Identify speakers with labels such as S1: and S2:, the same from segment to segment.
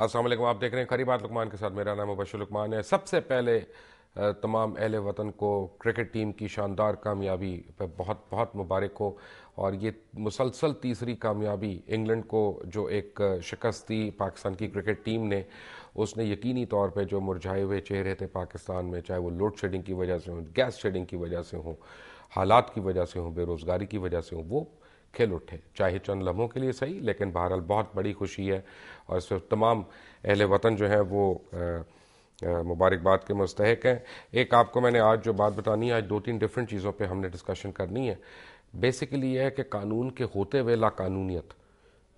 S1: असल आप देख रहे हैं खरीबात लुकमान के साथ मेरा नाम बशर लुकमान है सबसे पहले तमाम अहल वतन को क्रिकेट टीम की शानदार कामयाबी पर बहुत बहुत मुबारक हो और ये मुसलसल तीसरी कामयाबी इंग्लैंड को जो एक शिकस्त दी पाकिस्तान की क्रिकेट टीम ने उसने यकीनी तौर पे जो मुरझाए हुए चेहरे थे पाकिस्तान में चाहे वो लोड शेडिंग की वजह से हों गैस शेडिंग की वजह से हों हालात की वजह से हों बेरोज़गारी की वजह से हों वो खेल उठे चाहे चंद लम्हों के लिए सही लेकिन बहरहाल बहुत बड़ी खुशी है और इस तमाम अहल वतन जो हैं वो मुबारकबाद के मुस्तक हैं एक आपको मैंने आज जो बात बतानी है आज दो तीन डिफरेंट चीज़ों पर हमने डिस्कशन करनी है बेसिकली ये है कि कानून के होते हुए लाकानूनीत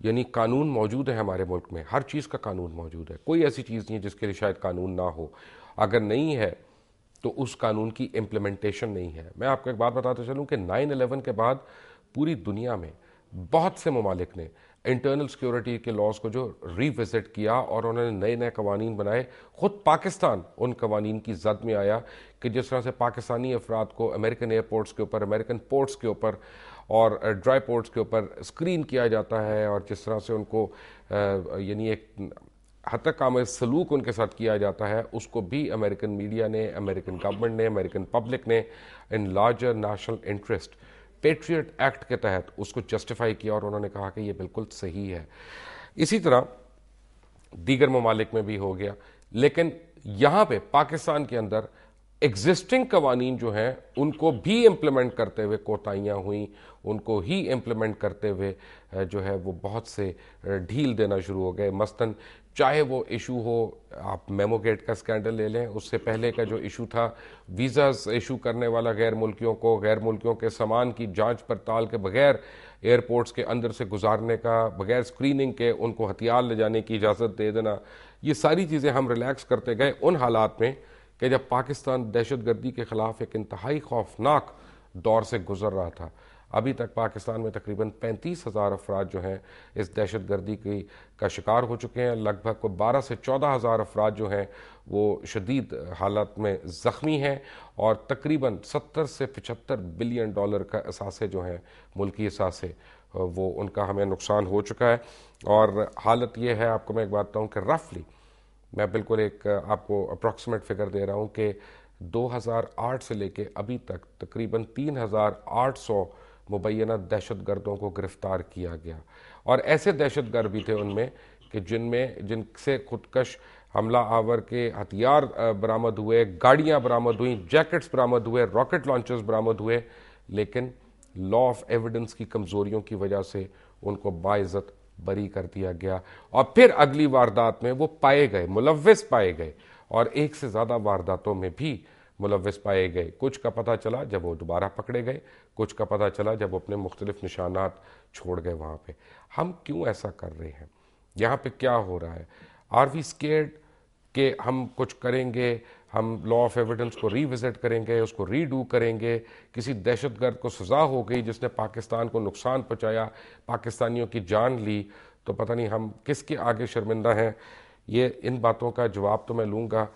S1: यानी कानून मौजूद है हमारे मुल्क में हर चीज़ का कानून मौजूद है कोई ऐसी चीज़ नहीं है जिसके लिए शायद कानून ना हो अगर नहीं है तो उस कानून की इम्प्लीमेंटेशन नहीं है मैं आपको एक बात बताते चलूँ कि नाइन अलेवन के बाद पूरी दुनिया में बहुत से ममालिक ने इंटरनल सिक्योरिटी के लॉज को जो रिविजिट किया और उन्होंने नए नए कवानीन बनाए ख़ुद पाकिस्तान उन कवानीन की जद में आया कि जिस तरह से पाकिस्तानी अफराद को अमेरिकन एयरपोर्ट्स के ऊपर अमेरिकन पोर्ट्स के ऊपर और ड्राई uh, पोर्ट्स के ऊपर स्क्रीन किया जाता है और जिस तरह से उनको uh, यानी एक तक काम सलूक उनके साथ किया जाता है उसको भी अमेरिकन मीडिया ने अमेरिकन गवर्नमेंट ने अमेरिकन पब्लिक ने in larger national interest patriot act के तहत उसको जस्टिफाई किया और उन्होंने कहा कि ये बिल्कुल सही है इसी तरह दीगर ममालिक में भी हो गया लेकिन यहाँ पे पाकिस्तान के अंदर एग्जिस्टिंग कवानीन जो हैं उनको भी इम्प्लीमेंट करते हुए कोताहियाँ हुई उनको ही इम्प्लीमेंट करते हुए जो है वो बहुत से ढील देना शुरू हो गए मसलन चाहे वो इशू हो आप मेमोगेट का स्कैंडल ले लें उससे पहले का जो इशू था वीज़ा इशू करने वाला गैर मुल्कियों को गैर मुल्कियों के सामान की जांच पड़ताल के बगैर एयरपोर्ट्स के अंदर से गुजारने का बगैर स्क्रीनिंग के उनको हथियार ले जाने की इजाज़त दे देना ये सारी चीज़ें हम रिलैक्स करते गए उन हालात में कि जब पाकिस्तान दहशत गर्दी के ख़िलाफ़ एक इंतहाई खौफनाक दौर से गुजर रहा था अभी तक पाकिस्तान में तकरीबन पैंतीस हज़ार अफराद जो हैं इस दहशत गर्दी की का शिकार हो चुके हैं लगभग को बारह से चौदह हज़ार अफराद जो हैं वो शदीद हालत में ज़ख्मी हैं और तकरीबन सत्तर से पचहत्तर बिलियन डॉलर का असासे जो हैं मुल्की असासे वो उनका हमें नुकसान हो चुका है और हालत ये है आपको मैं एक बात बताऊँ कि रफली मैं बिल्कुल एक आपको अप्रॉक्सीमेट फिगर दे रहा हूँ कि 2008 से लेके अभी तक तकरीबन 3,800 मुबैना दहशत गर्दों को गिरफ़्तार किया गया और ऐसे दहशत गर्द भी थे उनमें कि जिनमें जिनसे खुदकश हमला आवर के हथियार बरामद हुए गाड़ियां बरामद हुई जैकेट्स बरामद हुए रॉकेट लॉन्चर्स बरामद हुए लेकिन लॉ ऑफ एविडेंस की कमज़ोरियों की वजह से उनको बाइज़त बरी कर दिया गया और फिर अगली वारदात में वो पाए गए मुलविस पाए गए और एक से ज़्यादा वारदातों में भी मुलविस पाए गए कुछ का पता चला जब वो दोबारा पकड़े गए कुछ का पता चला जब अपने मुख्तलिफ निशानात छोड़ गए वहाँ पर हम क्यों ऐसा कर रहे हैं यहाँ पर क्या हो रहा है आर वी स्केर्ड के हम कुछ करेंगे हम लॉ ऑफ एविडेंस को रीविज़िट करेंगे उसको रीडू करेंगे किसी दहशत गर्द को सज़ा हो गई जिसने पाकिस्तान को नुकसान पहुँचाया पाकिस्तानियों की जान ली तो पता नहीं हम किसके आगे शर्मिंदा हैं ये इन बातों का जवाब तो मैं लूँगा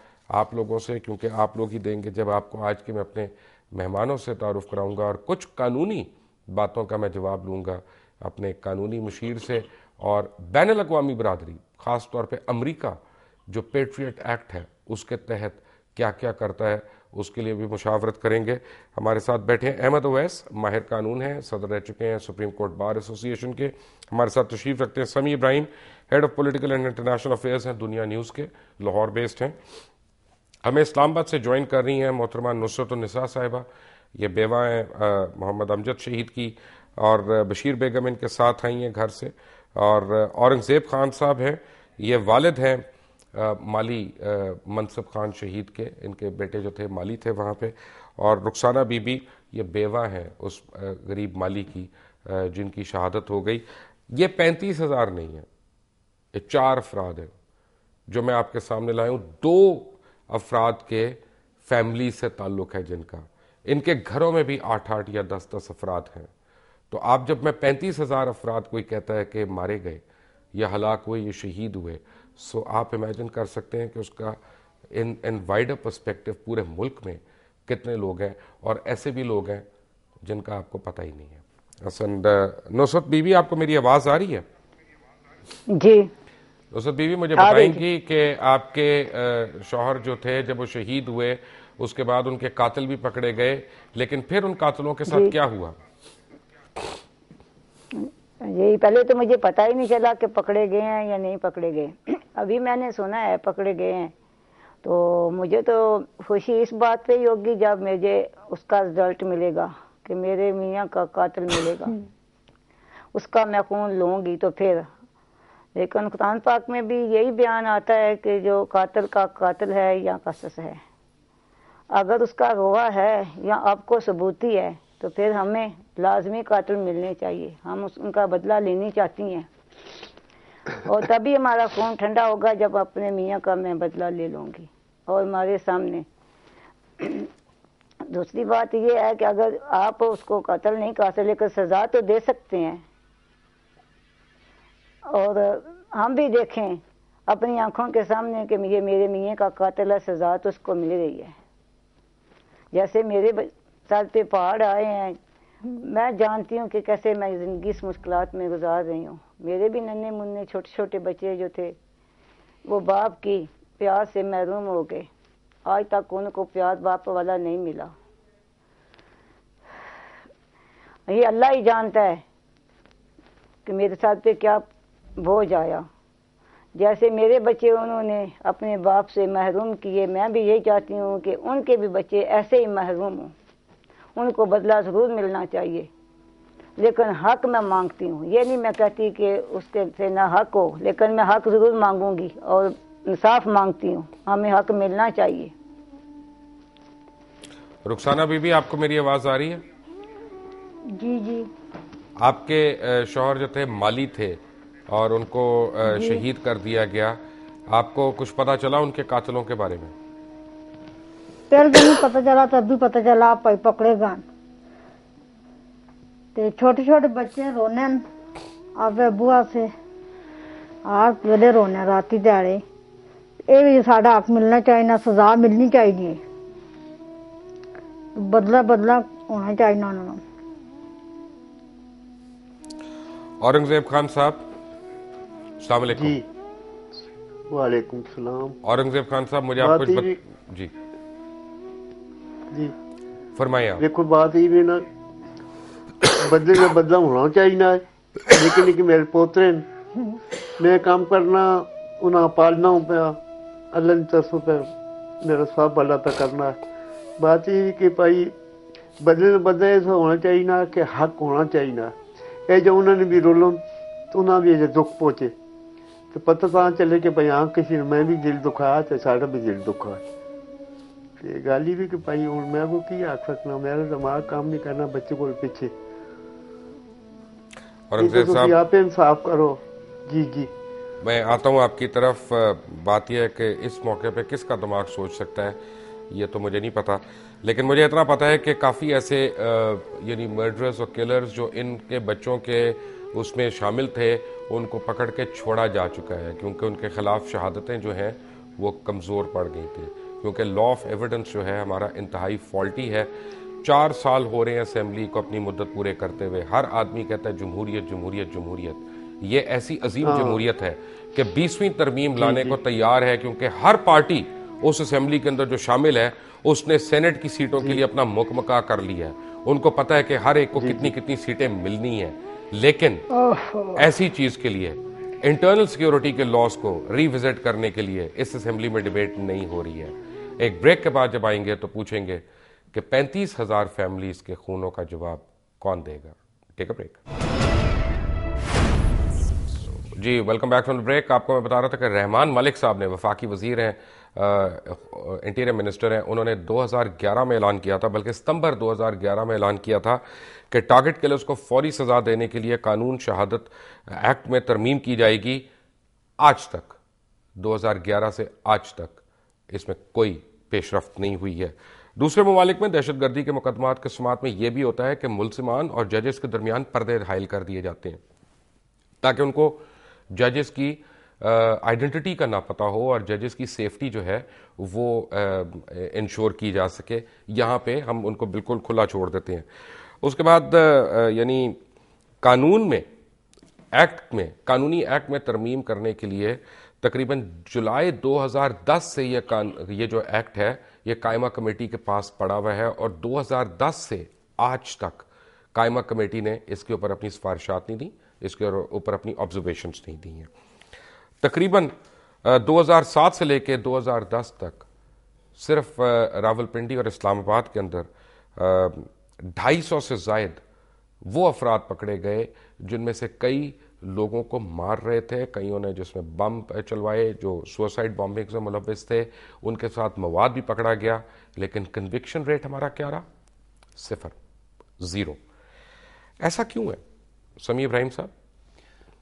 S1: आप लोगों से क्योंकि आप लोग ही देंगे जब आपको आज के मैं अपने मेहमानों से तारुफ़ कराऊँगा और कुछ कानूनी बातों का मैं जवाब लूँगा अपने कानूनी मशीर से और बैन अवी बरदरी ख़ास तौर पर अमरीका जो पेट्रियट एक्ट है उसके तहत क्या क्या करता है उसके लिए भी मुशावरत करेंगे हमारे साथ बैठे हैं अहमद अवैस माहिर कानून हैं सदर रह चुके हैं सुप्रीम कोर्ट बार एसोसिएशन के हमारे साथ तशरीफ रखते हैं Sami Ibrahim head of political and international affairs हैं दुनिया न्यूज़ के लाहौर बेस्ड हैं हमें इस्लामाबाद से ज्वाइन कर रही हैं मोहतरमा नुसरत नसा साहिबा ये बेवाएँ मोहम्मद अमजद शहीद की और बशीर बेगम इनके साथ आई हैं घर से और औरंगज़ेब खान साहब हैं ये वालद हैं माली मनसब खान शहीद के इनके बेटे जो थे माली थे वहाँ पे और रुखसाना बीबी ये बेवा हैं उस गरीब माली की जिनकी शहादत हो गई ये पैंतीस हज़ार नहीं है ये चार अफराद हैं जो मैं आपके सामने लाया हूँ दो अफराद के फैमिली से ताल्लुक़ है जिनका इनके घरों में भी आठ आठ या दस दस अफराद हैं तो आप जब मैं पैंतीस हज़ार अफराद कोई कहता है कि मारे गए या हलाक हुए या शहीद हुए सो आप इमेजिन कर सकते हैं कि उसका इन इन वाइडर पर्सपेक्टिव पूरे मुल्क में कितने लोग हैं और ऐसे भी लोग हैं जिनका आपको पता ही नहीं है हसन नुसरत बीबी आपको मेरी आवाज़ आ रही है जी तो बीवी मुझे हाँ, बताएंगी कि आपके शोहर जो थे जब वो शहीद हुए उसके बाद उनके कातिल भी पकड़े गए लेकिन फिर उन कातिलों के साथ क्या हुआ
S2: यही पहले तो मुझे पता ही नहीं चला कि पकड़े गए हैं या नहीं पकड़े गए अभी मैंने सुना है पकड़े गए हैं तो मुझे तो खुशी इस बात पे ही होगी जब मुझे उसका रिजल्ट मिलेगा कि मेरे मियाँ का कातिल मिलेगा हम्म। उसका मैं खून लूँगी तो फिर लेकिन कुरान पाक में भी यही बयान आता है कि जो कातिल का कातिल है या कसस है अगर उसका रोवा है या आपको सबूती है तो फिर हमें लाजमी कातिल मिलने चाहिए हम उस उनका बदला लेनी चाहती हैं और तभी हमारा खून ठंडा होगा जब अपने मियाँ का मैं बदला ले लूँगी और हमारे सामने दूसरी बात यह है कि अगर आप उसको कत्ल नहीं कर सकते लेकिन सज़ा तो दे सकते हैं और हम भी देखें अपनी आंखों के सामने कि ये मेरे मियाँ का कातिला सजा तो उसको मिल रही है जैसे मेरे सर पे पहाड़ आए हैं मैं जानती हूँ कि कैसे मैं ज़िंदगी इस मुश्किल में गुजार रही हूँ मेरे भी नन्हे मुन्ने छोटे छोटे बच्चे जो थे वो बाप की प्यार से महरूम हो गए आज तक उनको प्यार बाप वाला नहीं मिला ये अल्लाह ही जानता है कि मेरे साथ पे क्या बोझ आया जैसे मेरे बच्चे उन्होंने अपने बाप से महरूम किए मैं भी यही चाहती हूँ कि उनके भी बच्चे ऐसे ही महरूम हों उनको बदला ज़रूर मिलना चाहिए लेकिन हक मैं मांगती हूँ ये नहीं मैं कहती कि उसके से ना हक हो लेकिन मैं हक ज़रूर मांगूंगी और इंसाफ मांगती हूँ हमें हक मिलना चाहिए
S1: रुखसाना बीबी आपको मेरी आवाज़ आ रही है जी जी आपके शोहर जो थे माली थे और उनको शहीद कर दिया गया आपको कुछ पता चला उनके कातलों के बारे में
S2: तेल दिन पता चला तब भी पता चला आप पकड़े गान ते छोटे छोटे बच्चे रोने आवे बुआ से आज वेले रोने राती ध्याड़े ਇਹ भी ਸਾਡਾ ਹੱਕ मिलना चाहिए ना सजा मिलनी चाहिए बदला बदला होना चाहिए ना ਨੂੰ
S1: औरंगजेब खान साहब वालेकुम सलाम औरंगजेब खान साहब मुझे आप कुछ बत... जी जी
S3: फरमाइए देखो बात ही भी ना बदले में बदला होना चाहिए ना लेकिन लेकिन मेरे पोतरे मैं काम करना उन्हें पालना हूँ पे अल्लाह ने तरसो पे मेरा सब अल्लाह तक करना है बात ये कि भाई बदले में बदला ऐसा होना चाहिए ना कि हक होना चाहिए ना ये जो उन्होंने भी रोलो तो उन्हें भी दुख पहुंचे तो पता सां चले कि भाई हाँ किसी ने मैं भी दिल दुखा तो साढ़ा भी दिल दुखा ते गल ही भी कि भाई हूँ मैं वो की आख सकना मेरा दिमाग काम नहीं करना बच्चे को पीछे
S1: और तो
S3: आप इंसाफ करो जी जी
S1: मैं आता हूँ आपकी तरफ बात यह है कि इस मौके पे किसका दिमाग सोच सकता है ये तो मुझे नहीं पता लेकिन मुझे इतना पता है कि काफ़ी ऐसे यानी मर्डरर्स और किलर्स जो इनके बच्चों के उसमें शामिल थे उनको पकड़ के छोड़ा जा चुका है क्योंकि उनके खिलाफ शहादतें जो हैं वो कमज़ोर पड़ गई थी क्योंकि लॉ ऑफ एविडेंस जो है हमारा इंतहाई फॉल्टी है चार साल हो रहे हैं असम्बली को अपनी मुद्दत पूरे करते हुए हर आदमी कहता है जमहूरियत जमहूरियत जमहूरियत ये ऐसी अजीम हाँ। जमहूरियत है कि बीसवीं तरमीम लाने को तैयार है क्योंकि हर पार्टी उस असम्बली के अंदर जो शामिल है उसने सेनेट की सीटों के लिए अपना मुकमका कर लिया है उनको पता है कि हर एक को कितनी कितनी सीटें मिलनी है लेकिन ऐसी चीज के लिए इंटरनल सिक्योरिटी के लॉस को रिविजिट करने के लिए इस असेंबली में डिबेट नहीं हो रही है एक ब्रेक के बाद जब आएंगे तो पूछेंगे कि पैंतीस हजार फैमिलीज के खूनों का जवाब कौन देगा टेक अ ब्रेक जी वेलकम बैक फ्रॉम ब्रेक आपको मैं बता रहा था कि रहमान मलिक साहब ने वफाकी वजीर हैं इंटीरियर मिनिस्टर हैं उन्होंने 2011 में ऐलान किया था बल्कि सितंबर 2011 में ऐलान किया था कि टारगेट किलर्स को फौरी सजा देने के लिए कानून शहादत एक्ट में तरमीम की जाएगी आज तक 2011 से आज तक इसमें कोई पेशरफ नहीं हुई है दूसरे ममालिक में दहशत गर्दी के मुकदमा के समात में यह भी होता है कि मुलसमान और जजेस के दरमियान पर्दे हायल कर दिए जाते हैं ताकि उनको जजेस की आइडेंटिटी का ना पता हो और जजेस की सेफ्टी जो है वो इंश्योर की जा सके यहाँ पे हम उनको बिल्कुल खुला छोड़ देते हैं उसके बाद यानी कानून में एक्ट में कानूनी एक्ट में तरमीम करने के लिए तकरीबन जुलाई 2010 से ये कान ये जो एक्ट है ये कायमा कमेटी के पास पड़ा हुआ है और 2010 से आज तक कायमा कमेटी ने इसके ऊपर अपनी सिफारिशात नहीं दी इसके ऊपर अपनी ऑब्जर्वेशन नहीं दी हैं तकरीबन 2007 से लेकर 2010 तक सिर्फ रावलपिंडी और इस्लामाबाद के अंदर ढाई सौ से जायद वो अफराद पकड़े गए जिनमें से कई लोगों को मार रहे थे कईयों ने जिसमें बम चलवाए जो सुसाइड बॉम्बिंग से मुलविस थे उनके साथ मवाद भी पकड़ा गया लेकिन कन्विक्शन रेट हमारा क्या रहा सिफर ज़ीरो ऐसा क्यों है समी इब्राहिम साहब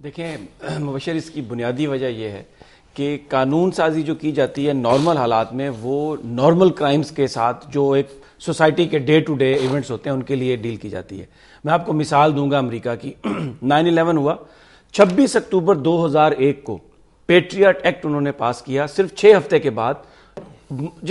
S4: देखिए मुबशर इसकी बुनियादी वजह यह है कि कानून साजी जो की जाती है नॉर्मल हालात में वो नॉर्मल क्राइम्स के साथ जो एक सोसाइटी के डे टू डे इवेंट्स होते हैं उनके लिए डील की जाती है मैं आपको मिसाल दूंगा अमेरिका की 9/11 हुआ 26 अक्टूबर 2001 को पेट्रियट एक्ट उन्होंने पास किया सिर्फ छः हफ्ते के बाद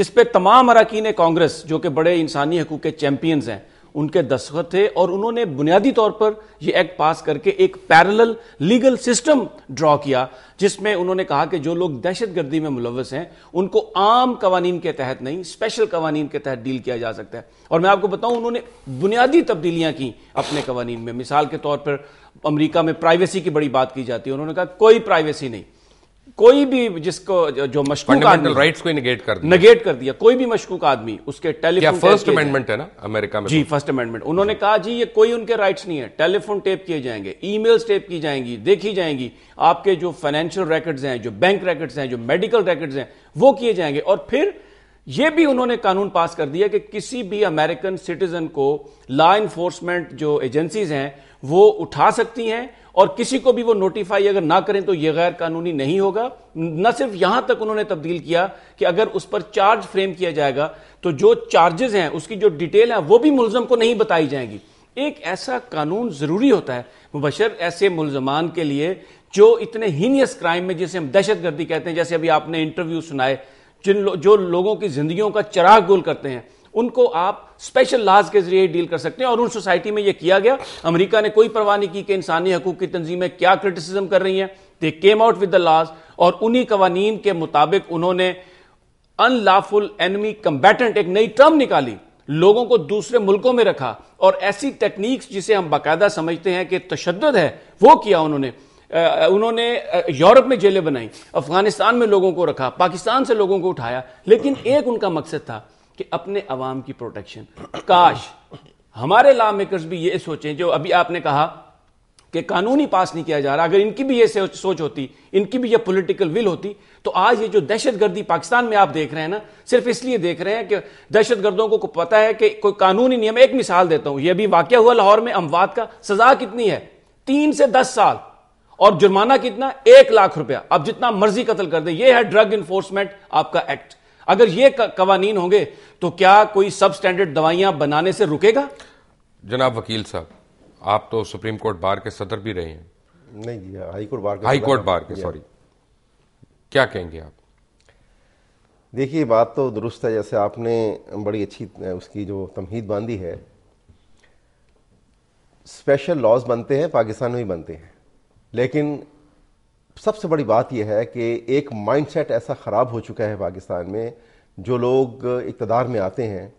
S4: जिसपे तमाम अरकान कांग्रेस जो कि बड़े इंसानी हकूक के चैंपियंस हैं उनके दस्तखत थे और उन्होंने बुनियादी तौर पर यह एक्ट पास करके एक पैरल लीगल सिस्टम ड्रॉ किया जिसमें उन्होंने कहा कि जो लोग दहशतगर्दी में मुलवस हैं उनको आम कवानीन के तहत नहीं स्पेशल कवानीन के तहत डील किया जा सकता है और मैं आपको बताऊं उन्होंने बुनियादी तब्दीलियां की अपने कवानीन में मिसाल के तौर पर अमरीका में प्राइवेसी की बड़ी बात की जाती है उन्होंने कहा कोई प्राइवेसी नहीं कोई भी जिसको जो मशकूक आदमी राइट्स
S1: को निगेट कर दिया निगेट
S4: कर दिया कोई भी मशकूक आदमी उसके टेलीफोन फर्स्ट अमेंडमेंट है ना अमेरिका में जी फर्स्ट तो। अमेंडमेंट उन्होंने कहा जी ये कोई उनके राइट्स नहीं है टेलीफोन टेप किए जाएंगे ईमेल्स टेप की जाएंगी देखी जाएंगी आपके जो फाइनेंशियल रैकेट हैं जो बैंक रैकेट हैं जो मेडिकल रैकेट हैं वो किए जाएंगे और फिर यह भी उन्होंने कानून पास कर दिया कि किसी भी अमेरिकन सिटीजन को लॉ इन्फोर्समेंट जो एजेंसीज हैं वो उठा सकती हैं और किसी को भी वो नोटिफाई अगर ना करें तो ये गैर कानूनी नहीं होगा न सिर्फ यहां तक उन्होंने तब्दील किया कि अगर उस पर चार्ज फ्रेम किया जाएगा तो जो चार्जेस हैं उसकी जो डिटेल है वो भी मुलजम को नहीं बताई जाएंगी एक ऐसा कानून जरूरी होता है मुबशर ऐसे मुलजमान के लिए जो इतने हीनियस क्राइम में जिसे हम दहशतगर्दी कहते हैं जैसे अभी आपने इंटरव्यू सुनाए जिन लो, जो लोगों की जिंदगियों का चराग गोल करते हैं उनको आप स्पेशल लाज के जरिए डील कर सकते हैं और उन सोसाइटी में यह किया गया अमरीका ने कोई परवाह नहीं की कि इंसानी हकूक की तंजीमें क्या क्रिटिसिज्म कर रही हैं they came out with the laws और उन्हीं कवानीन के मुताबिक उन्होंने अनलाफुल एनमी कंबेटेंट एक नई टर्म निकाली लोगों को दूसरे मुल्कों में रखा और ऐसी टेक्निक्स जिसे हम बाकायदा समझते हैं कि तशद है वो किया उन्होंने उन्होंने यूरोप में जेलें बनाई अफगानिस्तान में लोगों को रखा पाकिस्तान से लोगों को उठाया लेकिन एक उनका मकसद था कि अपने अवाम की प्रोटेक्शन काश हमारे लॉ मेकर्स भी ये सोचें जो अभी आपने कहा कि कानूनी पास नहीं किया जा रहा अगर इनकी भी ये सोच होती इनकी भी ये पॉलिटिकल विल होती तो आज ये जो दहशतगर्दी पाकिस्तान में आप देख रहे हैं ना सिर्फ इसलिए देख रहे हैं कि दहशतगर्दों को पता है कि कोई कानूनी नियम एक मिसाल देता हूं यह भी वाक्य हुआ लाहौर में अमवाद का सजा कितनी है तीन से दस साल और जुर्माना कितना एक लाख रुपया अब जितना मर्जी कत्ल कर दे यह है ड्रग इन्फोर्समेंट आपका एक्ट अगर ये कवानीन होंगे तो क्या कोई सब स्टैंडर्ड दवाइयां बनाने
S1: से रुकेगा जनाब वकील साहब आप तो सुप्रीम कोर्ट बार के सदर भी रहे हैं
S3: नहीं high court bar high court bar के सॉरी
S1: हाँ। क्या कहेंगे आप
S3: देखिए बात तो दुरुस्त है जैसे आपने बड़ी अच्छी उसकी जो तमहीद बांधी है स्पेशल लॉज बनते हैं पाकिस्तान में ही बनते हैं लेकिन सबसे बड़ी बात यह है कि एक माइंडसेट ऐसा ख़राब हो चुका है पाकिस्तान में जो लोग इकतदार में आते हैं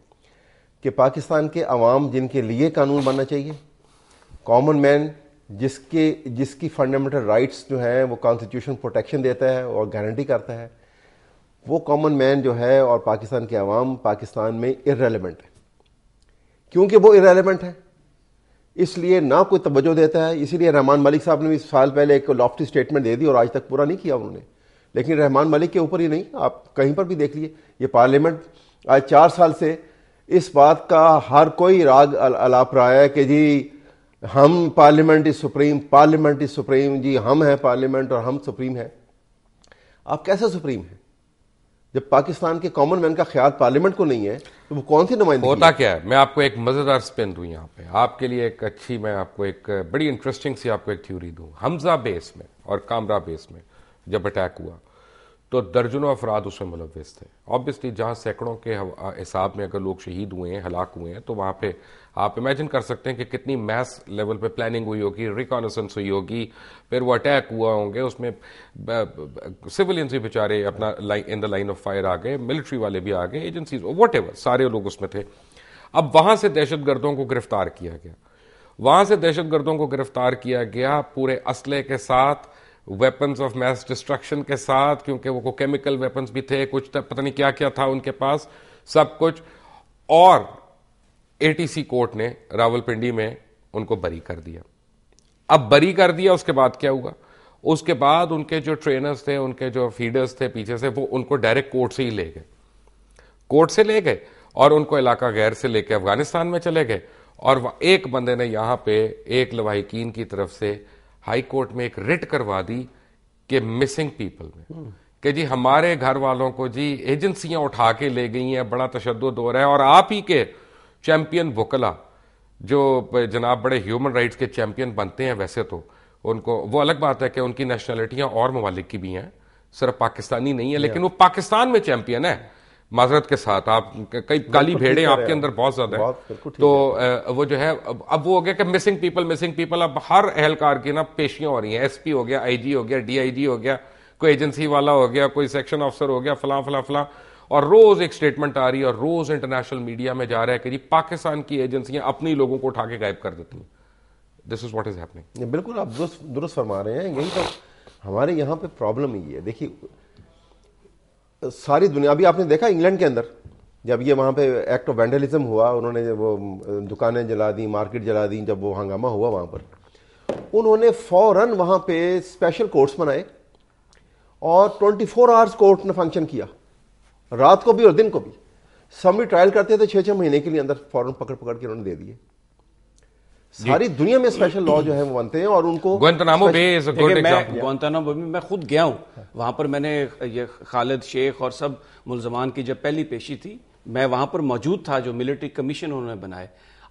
S3: कि पाकिस्तान के अवाम जिनके लिए कानून बनना चाहिए कॉमन मैन जिसके जिसकी फंडामेंटल राइट्स जो हैं वो कॉन्स्टिट्यूशन प्रोटेक्शन देता है और गारंटी करता है वो कॉमन मैन जो है और पाकिस्तान के अवाम पाकिस्तान में इरेलीवेंट है क्योंकि वो इरेलीवेंट है इसलिए ना कोई तवज्जो देता है इसीलिए रहमान मलिक साहब ने भी साल पहले एक लॉफ्टी स्टेटमेंट दे दी और आज तक पूरा नहीं किया उन्होंने लेकिन रहमान मलिक के ऊपर ही नहीं आप कहीं पर भी देख लिए ये पार्लियामेंट आज चार साल से इस बात का हर कोई राग अलाप रहा है कि जी हम parliament is supreme parliament is supreme जी हम हैं पार्लियामेंट और हम सुप्रीम हैं आप कैसे सुप्रीम हैं जब पाकिस्तान के कॉमन मैन का ख्याल पार्लियामेंट को नहीं है तो वो कौन सी नुमाइंदगी होता
S1: क्या है मैं आपको एक मज़ेदार स्पिन दू यहाँ पे आपके लिए एक अच्छी मैं आपको एक बड़ी इंटरेस्टिंग सी आपको एक थ्योरी दू हमजा बेस में और कामरा बेस में जब अटैक हुआ तो दर्जनों अफराद उसमें मुलविस थे ऑब्वियसली जहाँ सैकड़ों के हिसाब में अगर लोग शहीद हुए हैं हलाक हुए हैं तो वहाँ पे आप इमेजिन कर सकते हैं कि कितनी मैस लेवल पे प्लानिंग हुई होगी रिकॉनसेंस हुई होगी फिर वो अटैक हुआ होंगे उसमें सिविलियंस भी बेचारे अपना in the line of fire आ गए मिलिट्री वाले भी आ गए एजेंसीज वट सारे लोग उसमें थे अब वहां से दहशतगर्दों को गिरफ्तार किया गया वहां से दहशतगर्दों को गिरफ्तार किया गया पूरे असले के साथ वेपन्स ऑफ मैस डिस्ट्रक्शन के साथ क्योंकि वो को केमिकल वेपन्स भी थे कुछ पता नहीं क्या क्या था उनके पास सब कुछ और एटीसी कोर्ट ने रावलपिंडी में उनको बरी कर दिया अब बरी कर दिया उसके बाद क्या हुआ उसके बाद उनके जो ट्रेनर्स थे उनके जो फीडर्स थे पीछे से वो उनको डायरेक्ट कोर्ट से ही ले गए कोर्ट से ले गए और उनको इलाका गैर से लेके अफगानिस्तान में चले गए और एक बंदे ने यहां पे एक लवाहिकीन की तरफ से हाई कोर्ट में एक रिट करवा दी कि मिसिंग पीपल में हम्म। कि जी हमारे घर वालों को जी एजेंसियां उठा के ले गई हैं बड़ा तशद हो रहा है और आप ही के चैंपियन वोकला जो जनाब बड़े ह्यूमन राइट्स के चैंपियन बनते हैं वैसे तो उनको वो अलग बात है कि उनकी नेशनलिटियाँ और ममालिक की भी हैं सिर्फ पाकिस्तानी नहीं है लेकिन वो पाकिस्तान में चैंपियन है माजरत के साथ आप कई काली भेड़े आपके अंदर बहुत ज्यादा है तो वो जो है अब वो हो गया कि मिसिंग पीपल मिसिंग पीपल अब हर एहलकार की ना पेशियां हो रही हैं एसपी हो गया आईजी हो गया डीआईजी हो गया कोई एजेंसी वाला हो गया कोई सेक्शन ऑफिसर हो गया फला फला फला और रोज एक स्टेटमेंट आ रही है और रोज इंटरनेशनल मीडिया में जा रहा है कि जी पाकिस्तान की एजेंसियां अपनी लोगों को उठा के गायब कर देती हैं this is what is happening
S3: बिल्कुल आप दुरुस्त दुरुस्त फरमा रहे हैं यही तो हमारे यहाँ पे प्रॉब्लम ही है देखिए सारी दुनिया अभी आपने देखा इंग्लैंड के अंदर जब ये वहाँ पे एक्ट ऑफ वैंडलिज्म हुआ उन्होंने वो दुकानें जला दी मार्केट जला दी जब वो हंगामा हुआ वहाँ पर उन्होंने फौरन वहाँ पे स्पेशल कोर्ट्स बनाए और 24 फोर आवर्स कोर्ट ने फंक्शन किया रात को भी और दिन को भी भी ट्रायल करते थे छह छह महीने के लिए अंदर फॉरन पकड़ पकड़ के उन्होंने दे दिए सारी दुनिया में स्पेशल लॉ जो है वो बनते हैं और उनको Guantanamo Bay is a good example
S4: Guantanamo Bay में मैं खुद गया हूं वहां पर मैंने ये खालिद शेख और सब मुलजमान की जब पहली पेशी थी मैं वहां पर मौजूद था जो मिलिट्री कमीशन उन्होंने बनाए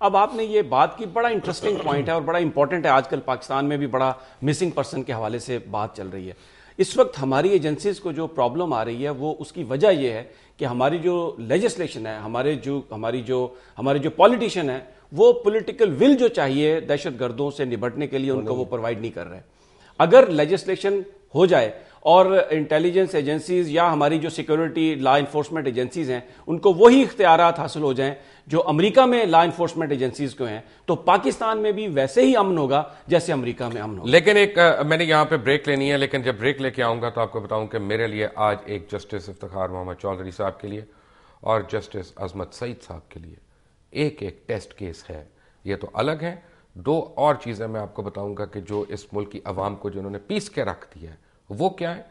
S4: अब आपने ये बात की बड़ा इंटरेस्टिंग पॉइंट है और बड़ा इंपॉर्टेंट है आजकल पाकिस्तान में भी बड़ा मिसिंग पर्सन के हवाले से बात चल रही है इस वक्त हमारी एजेंसीज को जो प्रॉब्लम आ रही है वो उसकी वजह यह है कि हमारी जो लेजिस्लेशन है हमारे जो हमारी जो हमारे जो पॉलिटिशियन है वो पॉलिटिकल विल जो चाहिए दहशत गर्दों से निपटने के लिए उनको वो प्रोवाइड नहीं कर रहे अगर लेजिस्लेशन हो जाए और इंटेलिजेंस एजेंसीज या हमारी जो सिक्योरिटी लॉ इन्फोर्समेंट एजेंसीज हैं उनको वही इख्तियार हासिल हो जाएं जो अमेरिका में लॉ इन्फोर्समेंट एजेंसीज को हैं तो पाकिस्तान में भी वैसे ही अमन होगा जैसे अमेरिका में अमन होगा
S1: लेकिन एक मैंने यहां पे ब्रेक लेनी है लेकिन जब ब्रेक लेके आऊँगा तो आपको बताऊं कि मेरे लिए आज एक जस्टिस इफ्तार मोहम्मद चौधरी साहब के लिए और जस्टिस अजमत सईद साहब के लिए एक एक टेस्ट केस है ये तो अलग है दो और चीज़ें मैं आपको बताऊंगा कि जो इस मुल्क की आवाम को जिन्होंने पीस के रख दिया है वो क्या है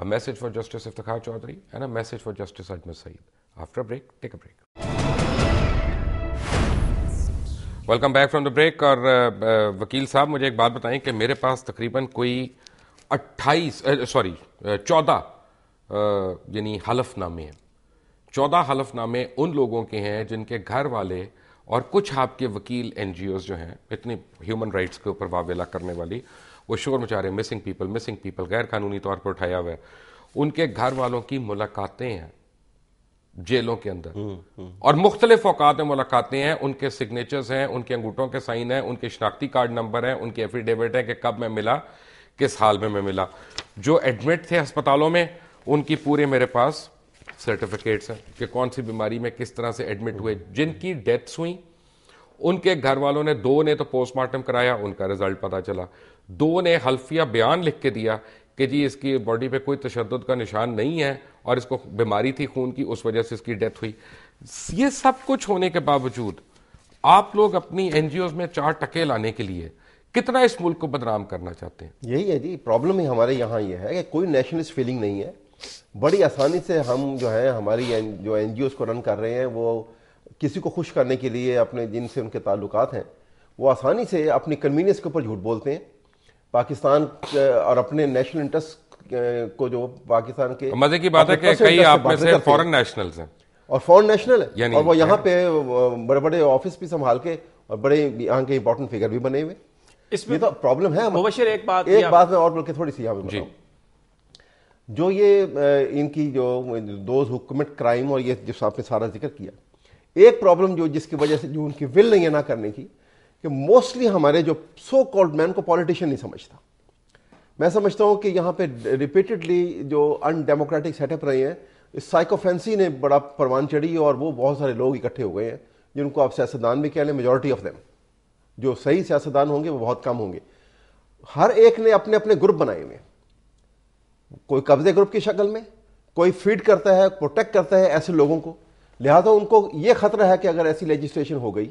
S1: a message for Justice Iftikhar Chaudhry and a message for Justice Ajmal Saeed after break take a break welcome back from the break और uh, uh, वकील साहब मुझे एक बात बताएं कि मेरे पास तकरीबन कोई 28 सॉरी 14 यानी हलफनामे हैं चौदह हलफनामे उन लोगों के हैं जिनके घर वाले और कुछ आपके वकील एन जो हैं इतनी ह्यूमन राइट्स के ऊपर वावेला करने वाली वो शोर मचा रहे मिसिंग पीपल मिसिंग पीपल गैर कानूनी तौर पर उठाया हुआ है उनके घर वालों की मुलाकातें हैं जेलों के अंदर हम्म, हम्म। और मुख्तलिफ औकात में मुलाकातें हैं उनके सिग्नेचर्स हैं उनके अंगूठों के साइन हैं उनके शनाख्ती कार्ड नंबर हैं उनके एफिडेविट है कि कब मैं मिला किस हाल में मैं मिला जो एडमिट थे अस्पतालों में उनकी पूरे मेरे पास सर्टिफिकेट्स हैं कि कौन सी बीमारी में किस तरह से एडमिट हुए जिनकी डेथ्स हुई उनके घर वालों ने दो ने तो पोस्टमार्टम कराया उनका रिजल्ट पता चला दो ने हल्फिया बयान लिख के दिया कि जी इसकी बॉडी पे कोई तशद का निशान नहीं है और इसको बीमारी थी खून की उस वजह से इसकी डेथ हुई ये सब कुछ होने के बावजूद आप लोग अपनी एन में चार टके लाने के लिए कितना इस मुल्क को बदनाम करना चाहते हैं
S3: यही है जी प्रॉब्लम ही हमारे यहाँ ये है कि कोई नेशनलिस्ट फीलिंग नहीं है बड़ी आसानी से हम जो है हमारी जो एन को रन कर रहे हैं वो किसी को खुश करने के लिए अपने जिनसे उनके ताल्लुक हैं वो आसानी से अपनी कन्वीनियंस के ऊपर झूठ बोलते हैं पाकिस्तान और अपने नेशनल इंटरेस्ट को जो पाकिस्तान के मजे की बात है कि कई आप में से फॉरेन नेशनल्स हैं और फॉरेन नेशनल है और वो यहाँ पे बड़े बड़े ऑफिस भी संभाल के और बड़े यहाँ के इंपॉर्टेंट फिगर भी बने हुए इसमें तो प्रॉब्लम है एक बात एक बात और बोल के थोड़ी सी यहाँ पे जो ये इनकी जो दोज हु क्राइम और ये जिस आपने सारा जिक्र किया एक प्रॉब्लम जो जिसकी वजह से जो उनकी विल नहीं है ना करने की कि मोस्टली हमारे जो सो कॉल्ड मैन को पॉलिटिशियन नहीं समझता मैं समझता हूं कि यहाँ पे रिपीटेडली जो अनडेमोक्रेटिक सेटअप रहे हैं साइकोफेंसी ने बड़ा परवान चढ़ी और वो बहुत सारे लोग इकट्ठे हो गए हैं जिनको आप सियासतदान भी कह लें मेजोरिटी ऑफ देम जो सही सियासतदान होंगे वो बहुत कम होंगे हर एक ने अपने अपने ग्रुप बनाए हुए कोई कब्जे ग्रुप की शक्ल में कोई फीड करता है प्रोटेक्ट करता है ऐसे लोगों को लिहाजा उनको ये खतरा है कि अगर ऐसी लेजिस्लेशन हो गई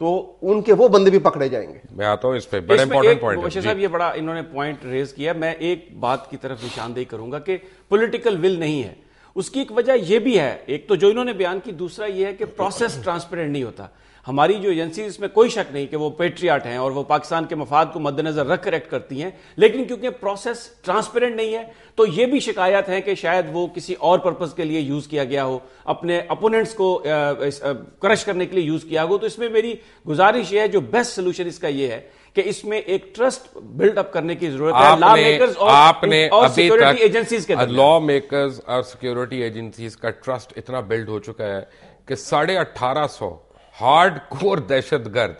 S3: तो उनके वो बंदे भी पकड़े जाएंगे
S1: मैं आता हूं इस पे
S3: बड़ा इंपॉर्टेंट पॉइंट साहब
S1: ये बड़ा इन्होंने
S4: पॉइंट रेज किया मैं एक बात की तरफ निशानदेही करूंगा कि पॉलिटिकल विल नहीं है उसकी एक वजह यह भी है एक तो जो इन्होंने बयान की दूसरा यह है कि प्रोसेस ट्रांसपेरेंट नहीं होता हमारी जो एजेंसी इसमें कोई शक नहीं कि वो पेट्रियाट हैं और वो पाकिस्तान के मफाद को मद्देनजर रख कर एक्ट करती हैं लेकिन क्योंकि प्रोसेस ट्रांसपेरेंट नहीं है तो ये भी शिकायत है कि शायद वो किसी और पर्पज के लिए यूज किया गया हो अपने अपोनेंट्स को क्रश करने के लिए यूज किया हो तो इसमें मेरी गुजारिश यह है जो बेस्ट सोल्यूशन इसका यह है कि इसमें एक ट्रस्ट बिल्ड अप करने की जरूरत है लॉ मेकर्स और आपने और सिक्योरिटी एजेंसीज के
S1: लॉ मेकर्स और सिक्योरिटी एजेंसीज का ट्रस्ट इतना बिल्ड हो चुका है कि साढ़े अट्ठारह सौ हार्ड कोर दहशत गर्द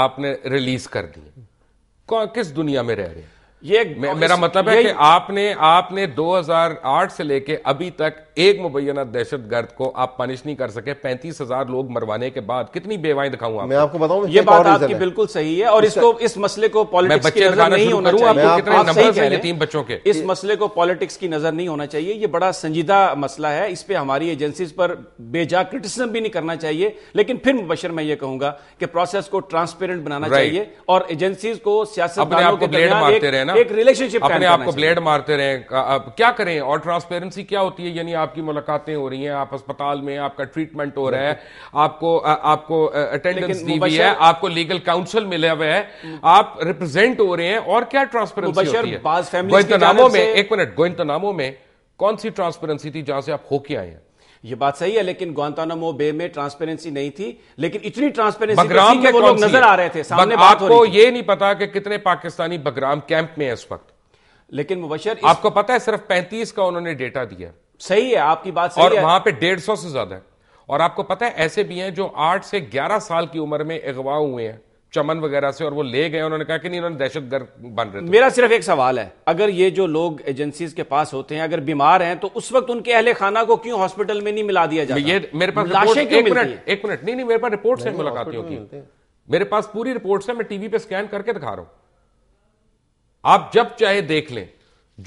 S1: आपने रिलीज कर दिए किस दुनिया में रह रहे हैं ये मेरा मतलब है कि आपने आपने 2008 से लेके अभी तक एक मुबैना दहशत गर्द को आप पनिश नहीं कर सके पैंतीस हजार लोग मरवाने के बाद कितनी बेवाएं दिखाऊंगा मैं
S4: आपको बताऊं ये बात आपकी
S1: बिल्कुल सही है और इसको इस मसले को पॉलिटिक्स नहीं तीन बच्चों के इस
S4: मसले को पॉलिटिक्स की नजर नहीं होना चाहिए ये बड़ा संजीदा मसला है इस पर हमारी एजेंसी पर बेजा क्रिटिसिज्म भी नहीं करना चाहिए लेकिन फिर मुबशर मैं ये कहूंगा कि प्रोसेस को ट्रांसपेरेंट बनाना चाहिए और एजेंसी को सियासत ना एक रिलेशनशिप अपने आप को ब्लेड
S1: मारते रहे आप क्या करें और ट्रांसपेरेंसी क्या होती है यानी आपकी मुलाकातें हो रही हैं आप अस्पताल में आपका ट्रीटमेंट हो रहा है आपको आपको अटेंडेंस दी हुई है आपको लीगल काउंसिल मिले हुए हैं आप रिप्रेजेंट हो रहे हैं और क्या ट्रांसपेरेंसी नामों में एक मिनट गोइंतनामों में कौन सी ट्रांसपेरेंसी थी जहां से आप होके
S4: आए हैं ये बात सही है लेकिन ग्वांतानामो बे में ट्रांसपेरेंसी नहीं थी लेकिन इतनी ट्रांसपेरेंसी तो बगराम के वो लोग नजर आ रहे थे सामने बात आपको हो रही
S1: ये नहीं पता कि कितने पाकिस्तानी बगराम कैंप में है इस वक्त लेकिन मुबशर आपको पता है सिर्फ पैंतीस का उन्होंने डेटा दिया सही है आपकी बात सही और है। वहां पे डेढ़ सौ से ज्यादा है और आपको पता है ऐसे भी हैं जो आठ से ग्यारह साल की उम्र में अगवा हुए हैं चमन वगैरह से और वो ले गए उन्होंने कहा कि नहीं उन्होंने दहशत गर्द बन रहे मेरा सिर्फ एक
S4: सवाल है अगर ये जो लोग एजेंसीज के पास होते हैं अगर बीमार हैं तो उस वक्त उनके अहले खाना को क्यों
S1: हॉस्पिटल में नहीं मिला दिया जाए ये मेरे पास लाशें क्यों एक मिनट एक मिनट नहीं नहीं मेरे पास रिपोर्ट है मुलाकातियों की मेरे पास पूरी रिपोर्ट है मैं टीवी पे स्कैन करके दिखा रहा हूं आप जब चाहे देख लें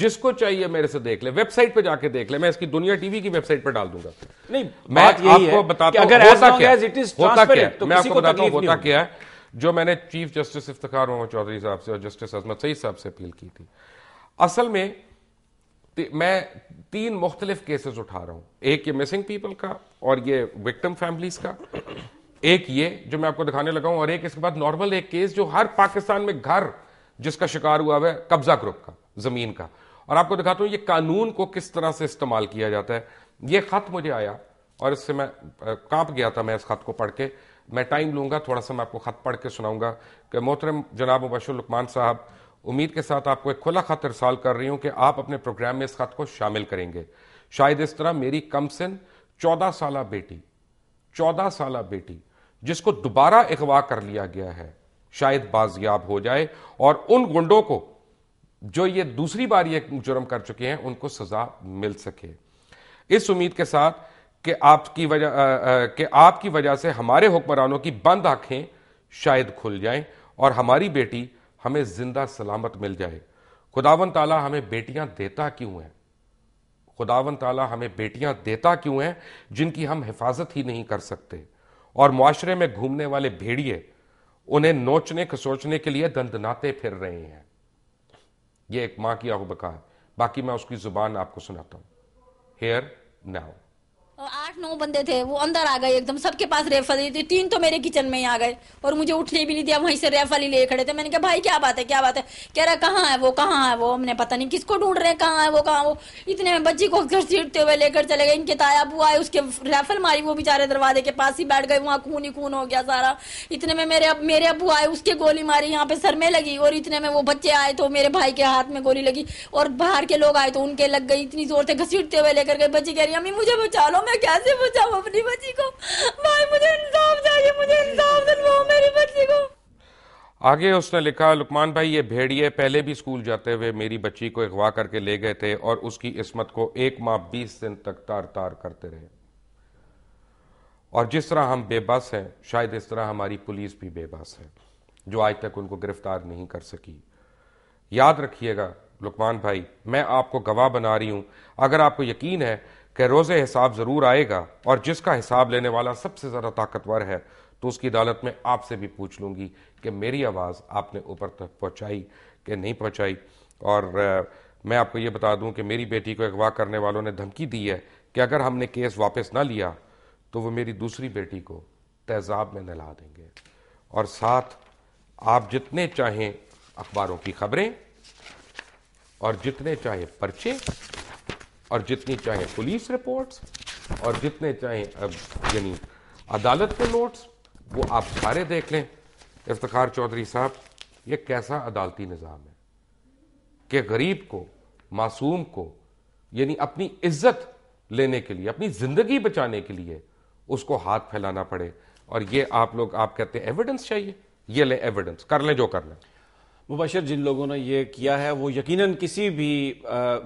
S1: जिसको चाहिए मेरे से देख ले वेबसाइट पे जाके देख ले मैं इसकी दुनिया टीवी की वेबसाइट पे डाल दूंगा नहीं मैं आपको बताता हूं होता क्या मैं आपको बताता हूं होता क्या है जो मैंने चीफ जस्टिस इफ्तार मोहम्मद चौधरी साहब से और जस्टिस अजमत सईद साहब से अपील की थी असल में मैं तीन मुख्तलिफ केसेस उठा रहा हूं एक ये मिसिंग पीपल का और ये विक्टिम फैमिलीज का एक ये जो मैं आपको दिखाने लगा हूं और एक इसके बाद नॉर्मल एक केस जो हर पाकिस्तान में घर जिसका शिकार हुआ है कब्जा ग्रुप का जमीन का और आपको दिखाता हूं ये कानून को किस तरह से इस्तेमाल किया जाता है ये खत मुझे आया और इससे मैं कांप गया था मैं इस खत को पढ़ के मैं टाइम लूंगा थोड़ा सा मैं आपको ख़त पढ़ के सुनाऊंगा कि मोहतरम जनाब मुबशरकमान साहब उम्मीद के साथ आपको एक खुला ख़त इरसाल कर रही हूँ कि आप अपने प्रोग्राम में इस ख़त को शामिल करेंगे शायद इस तरह मेरी कम सिन चौदह साल बेटी चौदह साल बेटी जिसको दोबारा अगवा कर लिया गया है शायद बाजियाब हो जाए और उन गुंडों को जो ये दूसरी बार ये जुर्म कर चुके हैं उनको सजा मिल सके इस उम्मीद के साथ कि आपकी वजह कि आपकी वजह से हमारे हुक्मरानों की बंद आंखें शायद खुल जाएं और हमारी बेटी हमें जिंदा सलामत मिल जाए खुदावन ताला हमें बेटियां देता क्यों है खुदावन ताला हमें बेटियां देता क्यों है जिनकी हम हिफाजत ही नहीं कर सकते और माशरे में घूमने वाले भेड़िए उन्हें नोचने खसोचने के लिए दंदनाते फिर रहे हैं यह एक मां की अहबका है बाकी मैं उसकी जुबान आपको सुनाता हूं here now
S2: Well, oh, I आठ नौ बंदे थे वो अंदर आ गए एकदम सबके पास रेफल दी थी तीन तो मेरे किचन में ही आ गए और मुझे उठने भी नहीं दिया वहीं से रेफल ही ले खड़े थे मैंने कहा भाई क्या बात है क्या बात है कह रहा कहाँ है वो कहाँ है वो हमने पता नहीं किसको ढूंढ रहे हैं कहाँ है वो कहाँ वो इतने में बच्ची को घसीटते हुए लेकर चले गए इनके ताया बुआ आए उसके रेफल मारी वो बेचारे दरवाजे के पास ही बैठ गए वहाँ खून ही खून हो गया सारा इतने में मेरे अब मेरे अबू आए उसके गोली मारी यहाँ पे सर में लगी और इतने में वो बच्चे आए तो मेरे भाई के हाथ में गोली लगी और बाहर के लोग आए तो उनके लग गई इतनी जोर से घसीटते हुए लेकर गए बच्ची कह रही अम्मी मुझे बचा लो मैं क्या से बचाओ अपनी बच्ची को भाई मुझे इंसाफ चाहिए मुझे इंसाफ दिलवाओ मेरी बच्ची को
S1: आगे उसने लिखा लुकमान भाई ये भेड़िए पहले भी स्कूल जाते हुए मेरी बच्ची को अगवा करके ले गए थे और उसकी इसमत को एक माह बीस दिन तक तार तार करते रहे और जिस तरह हम बेबस हैं शायद इस तरह हमारी पुलिस भी बेबस है जो आज तक उनको गिरफ्तार नहीं कर सकी याद रखिएगा लुकमान भाई मैं आपको गवाह बना रही हूं अगर आपको यकीन है कि रोज़े हिसाब ज़रूर आएगा और जिसका हिसाब लेने वाला सबसे ज़्यादा ताकतवर है तो उसकी अदालत में आपसे भी पूछ लूँगी कि मेरी आवाज़ आपने ऊपर तक पहुँचाई कि नहीं पहुँचाई और मैं आपको ये बता दूँ कि मेरी बेटी को अगवा करने वालों ने धमकी दी है कि अगर हमने केस वापस ना लिया तो वो मेरी दूसरी बेटी को तेज़ाब में नहला देंगे और साथ आप जितने चाहें अखबारों की खबरें और जितने चाहे पर्चे और जितनी चाहे पुलिस रिपोर्ट्स और जितने चाहे अब यानी अदालत के नोट्स वो आप सारे देख लें इफ्तार चौधरी साहब ये कैसा अदालती निज़ाम है कि गरीब को मासूम को यानी अपनी इज्जत लेने के लिए अपनी ज़िंदगी बचाने के लिए उसको हाथ फैलाना पड़े और ये आप लोग आप कहते हैं एविडेंस चाहिए ये लें एविडेंस कर लें जो कर लें
S4: मुबशर जिन लोगों ने यह किया है वो यकीनन किसी भी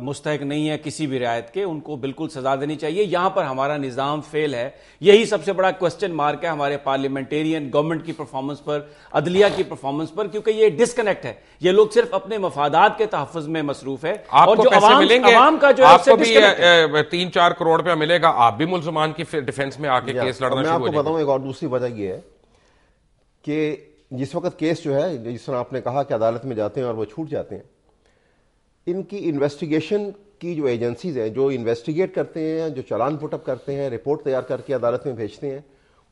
S4: मुस्तक नहीं है किसी भी रियायत के उनको बिल्कुल सजा देनी चाहिए यहां पर हमारा निज़ाम फेल है यही सबसे बड़ा क्वेश्चन मार्क है हमारे पार्लियामेंटेरियन गवर्नमेंट की परफॉर्मेंस पर अदलिया की परफॉर्मेंस पर क्योंकि ये डिसकनेक्ट है ये लोग सिर्फ अपने मफादात के तहफ़
S1: में मसरूफ है और जो अवाम, मिलेंगे अवाम का जो आपको भी तीन चार करोड़ रुपया मिलेगा आप भी मुलजमान की डिफेंस में आके केस लड़ना मैं आपको बताऊं
S3: एक और दूसरी वजह यह है कि जिस वक्त केस जो है जिस तरह आपने कहा कि अदालत में जाते हैं और वो छूट जाते हैं इनकी इन्वेस्टिगेशन की जो एजेंसीज़ हैं जो इन्वेस्टिगेट करते हैं जो चालान पुटअप करते हैं रिपोर्ट तैयार करके अदालत में भेजते हैं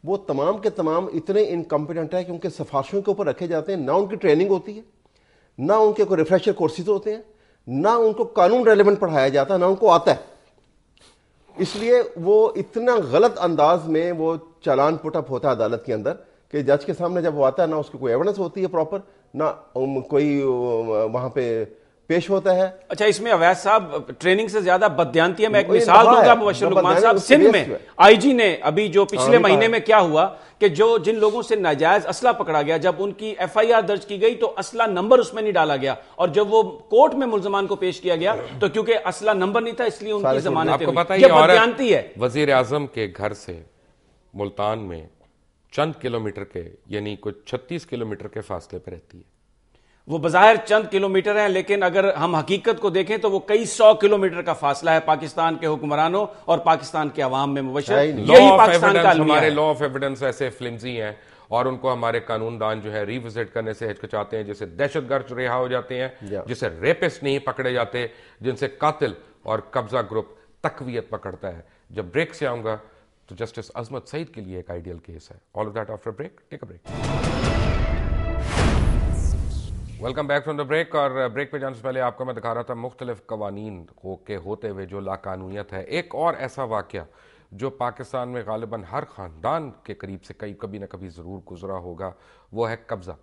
S3: वो तमाम के तमाम इतने इनकम्पिटेंट है कि उनके सिफारशों के ऊपर रखे जाते हैं ना उनकी ट्रेनिंग होती है ना उनके कोई रिफ्रेशर कोर्सेज होते हैं ना उनको कानून रेलिवेंट पढ़ाया जाता है ना उनको आता है इसलिए वो इतना गलत अंदाज में वो चालान पुटअप होता है अदालत के अंदर कि जज के सामने जब वो आता है ना उसकी कोई एविडेंस होती है प्रॉपर ना कोई वहां पे पेश होता है
S4: अच्छा इसमें अवैध साहब ट्रेनिंग से ज्यादा है मैं एक मिसाल दूंगा मुबशर लुकमान साहब सिंध में आईजी ने अभी जो पिछले हाँ, महीने में क्या हुआ कि जो जिन लोगों से नाजायज असला पकड़ा गया जब उनकी एफआईआर दर्ज की गई तो असला नंबर उसमें नहीं डाला गया और जब वो कोर्ट में मुलजमान को पेश किया गया तो क्योंकि असला नंबर नहीं था इसलिए उनकी जमानत है
S1: वजीर आजम के घर से मुल्तान में चंद किलोमीटर के यानी कुछ छत्तीस किलोमीटर के फासले पर रहती है वो बाहर चंद किलोमीटर हैं लेकिन अगर
S4: हम हकीकत को देखें तो वो कई सौ किलोमीटर का फासला है पाकिस्तान के हुक्मरानों और पाकिस्तान के अवाम में यही पाकिस्तान का हमारे
S1: लॉ ऑफ एविडेंस ऐसे फिल्मी हैं और उनको हमारे कानून दान जो है रिविजिट करने से हिचकिचाते हैं जिसे दहशत गर्द रिहा हो जाते हैं जिसे रेपिस्ट नहीं पकड़े जाते जिनसे कातिल और कब्जा ग्रुप तकवीत पकड़ता है जब ब्रेक से आऊंगा तो जस्टिस अजमत सईद के लिए एक आइडियल केस है all of that after break take a break welcome back from the break और ब्रेक पे जाने से पहले आपको मैं दिखा रहा था मुख्तलिफ कवानीन को के होते हुए जो लाकानूनीत है एक और ऐसा वाक्य जो पाकिस्तान में गालिबा हर ख़ानदान के करीब से कई कभी ना कभी ज़रूर गुजरा होगा वो है कब्ज़ा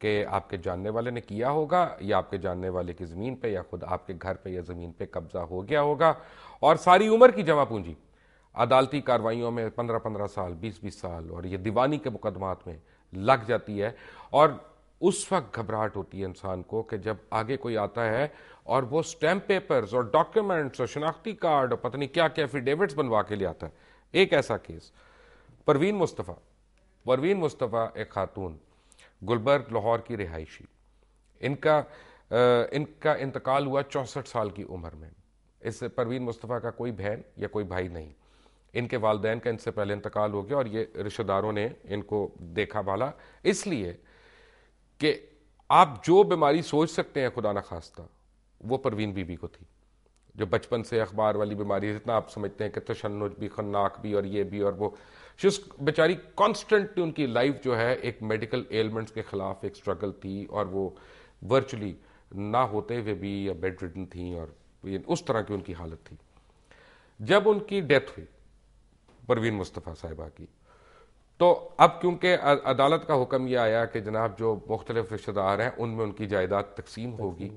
S1: के आपके जानने वाले ने किया होगा या आपके जानने वाले की ज़मीन पे या खुद आपके घर पे या ज़मीन पे कब्ज़ा हो गया होगा और सारी उम्र की जमा पूंजी अदालती कार्रवाइयों में पंद्रह पंद्रह साल बीस बीस साल और ये दीवानी के मुकदमात में लग जाती है और उस वक्त घबराहट होती है इंसान को कि जब आगे कोई आता है और वो स्टैम्प पेपर्स और डॉक्यूमेंट्स और शनाख्ती कार्ड और पता नहीं क्या क्या एफिडेविट्स बनवा के लिए आता है एक ऐसा केस परवीन मुस्तफ़ा परवीन मुस्तफ़ा एक खातून गुलबर्ग लाहौर की रिहायशी इनका इनका इंतकाल हुआ चौंसठ साल की उम्र में इस परवीन मुस्तफ़ा का कोई बहन या कोई भाई नहीं इनके वालदेन का इनसे पहले इंतकाल हो गया और ये रिश्तेदारों ने इनको देखा भाला इसलिए कि आप जो बीमारी सोच सकते हैं खुदा न खास्ता वो परवीन बीबी को थी जो बचपन से अखबार वाली बीमारी जितना आप समझते हैं कि तशनज भी खन्नाक भी और ये भी और वो शिस बेचारी कॉन्स्टेंटली उनकी लाइफ जो है एक मेडिकल एलिमेंट्स के ख़िलाफ़ एक स्ट्रगल थी और वो वर्चुअली ना होते हुए भी या बेड रिडन थी और उस तरह की उनकी हालत थी जब उनकी डेथ हुई परवीन मुस्तफ़ा साहिबा की तो अब क्योंकि अदालत का हुक्म यह आया कि जनाब जो मुख्तलिफ रिश्तेदार हैं उनमें उनकी जायदाद तकसीम होगी